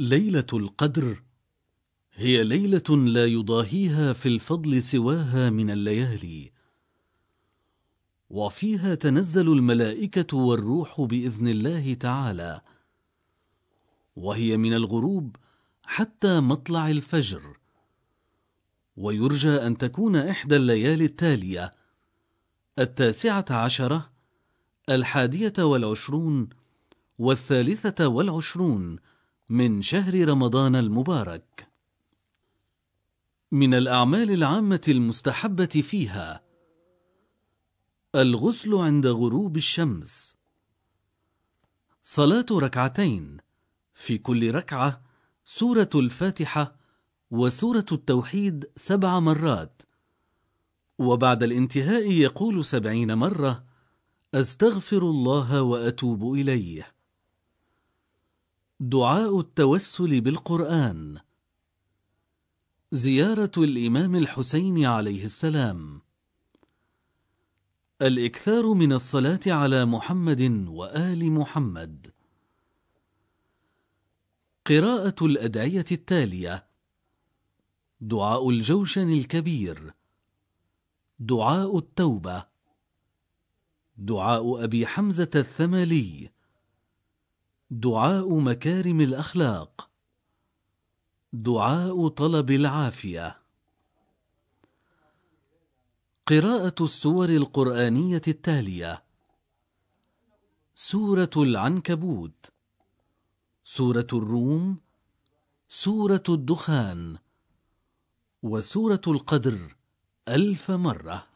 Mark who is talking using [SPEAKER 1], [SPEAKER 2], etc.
[SPEAKER 1] ليلة القدر هي ليلة لا يضاهيها في الفضل سواها من الليالي وفيها تنزل الملائكة والروح بإذن الله تعالى وهي من الغروب حتى مطلع الفجر ويرجى أن تكون إحدى الليالي التالية التاسعة عشرة الحادية والعشرون والثالثة والعشرون من شهر رمضان المبارك من الأعمال العامة المستحبة فيها الغسل عند غروب الشمس صلاة ركعتين في كل ركعة سورة الفاتحة وسورة التوحيد سبع مرات وبعد الانتهاء يقول سبعين مرة أستغفر الله وأتوب إليه دعاء التوسل بالقرآن زيارة الإمام الحسين عليه السلام الإكثار من الصلاة على محمد وآل محمد قراءة الأدعية التالية دعاء الجوشن الكبير دعاء التوبة دعاء أبي حمزة الثملي دعاء مكارم الأخلاق دعاء طلب العافية قراءة السور القرآنية التالية سورة العنكبوت سورة الروم سورة الدخان وسورة القدر ألف مرة